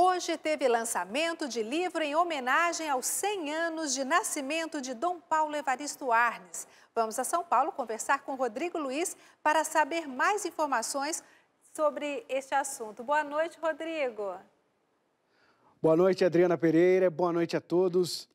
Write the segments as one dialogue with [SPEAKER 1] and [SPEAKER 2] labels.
[SPEAKER 1] Hoje teve lançamento de livro em homenagem aos 100 anos de nascimento de Dom Paulo Evaristo Arnes. Vamos a São Paulo conversar com Rodrigo Luiz para saber mais informações sobre este assunto. Boa noite, Rodrigo. Boa noite, Adriana Pereira. Boa noite a todos.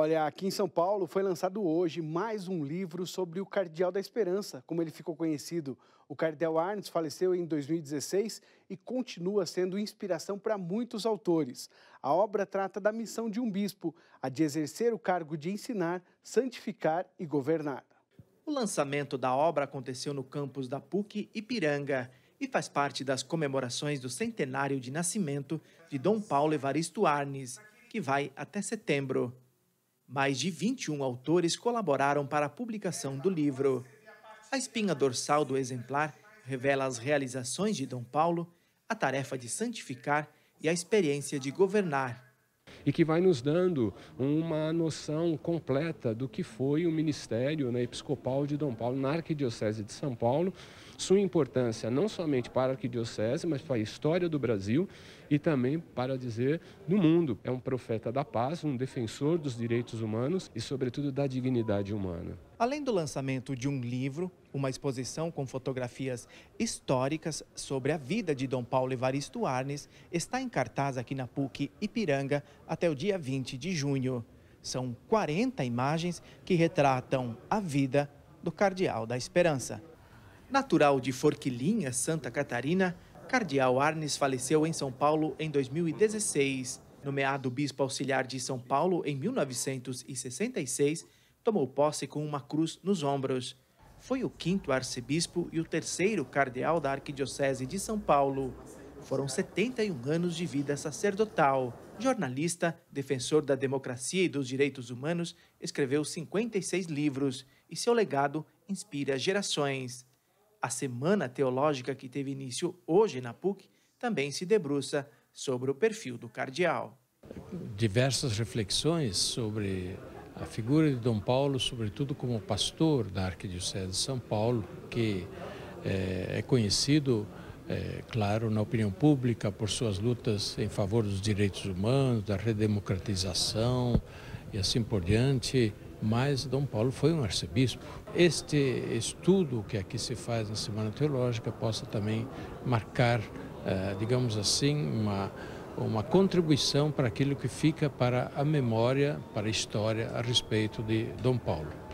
[SPEAKER 1] Olha, aqui em São Paulo foi lançado hoje mais um livro sobre o Cardeal da Esperança, como ele ficou conhecido. O Cardeal Arnes faleceu em 2016 e continua sendo inspiração para muitos autores. A obra trata da missão de um bispo, a de exercer o cargo de ensinar, santificar e governar.
[SPEAKER 2] O lançamento da obra aconteceu no campus da PUC Ipiranga e faz parte das comemorações do centenário de nascimento de Dom Paulo Evaristo Arnes, que vai até setembro. Mais de 21 autores colaboraram para a publicação do livro. A espinha dorsal do exemplar revela as realizações de Dom Paulo, a tarefa de santificar e a experiência de governar
[SPEAKER 3] e que vai nos dando uma noção completa do que foi o ministério né, episcopal de Dom Paulo na Arquidiocese de São Paulo, sua importância não somente para a Arquidiocese, mas para a história do Brasil e também para dizer do mundo. É um profeta da paz, um defensor dos direitos humanos e, sobretudo, da dignidade humana.
[SPEAKER 2] Além do lançamento de um livro, uma exposição com fotografias históricas sobre a vida de Dom Paulo Evaristo Arnes está em cartaz aqui na PUC Ipiranga até o dia 20 de junho. São 40 imagens que retratam a vida do Cardeal da Esperança. Natural de Forquilinha, Santa Catarina, Cardeal Arnes faleceu em São Paulo em 2016. Nomeado bispo auxiliar de São Paulo em 1966, tomou posse com uma cruz nos ombros. Foi o quinto arcebispo e o terceiro cardeal da Arquidiocese de São Paulo. Foram 71 anos de vida sacerdotal. Jornalista, defensor da democracia e dos direitos humanos, escreveu 56 livros e seu legado inspira gerações. A semana teológica que teve início hoje na PUC também se debruça sobre o perfil do cardeal.
[SPEAKER 4] Diversas reflexões sobre a figura de Dom Paulo, sobretudo como pastor da Arquidiocese de São Paulo, que é, é conhecido, é, claro, na opinião pública por suas lutas em favor dos direitos humanos, da redemocratização e assim por diante, mas Dom Paulo foi um arcebispo. Este estudo que aqui se faz na Semana Teológica possa também marcar, é, digamos assim, uma uma contribuição para aquilo que fica para a memória, para a história a respeito de Dom Paulo.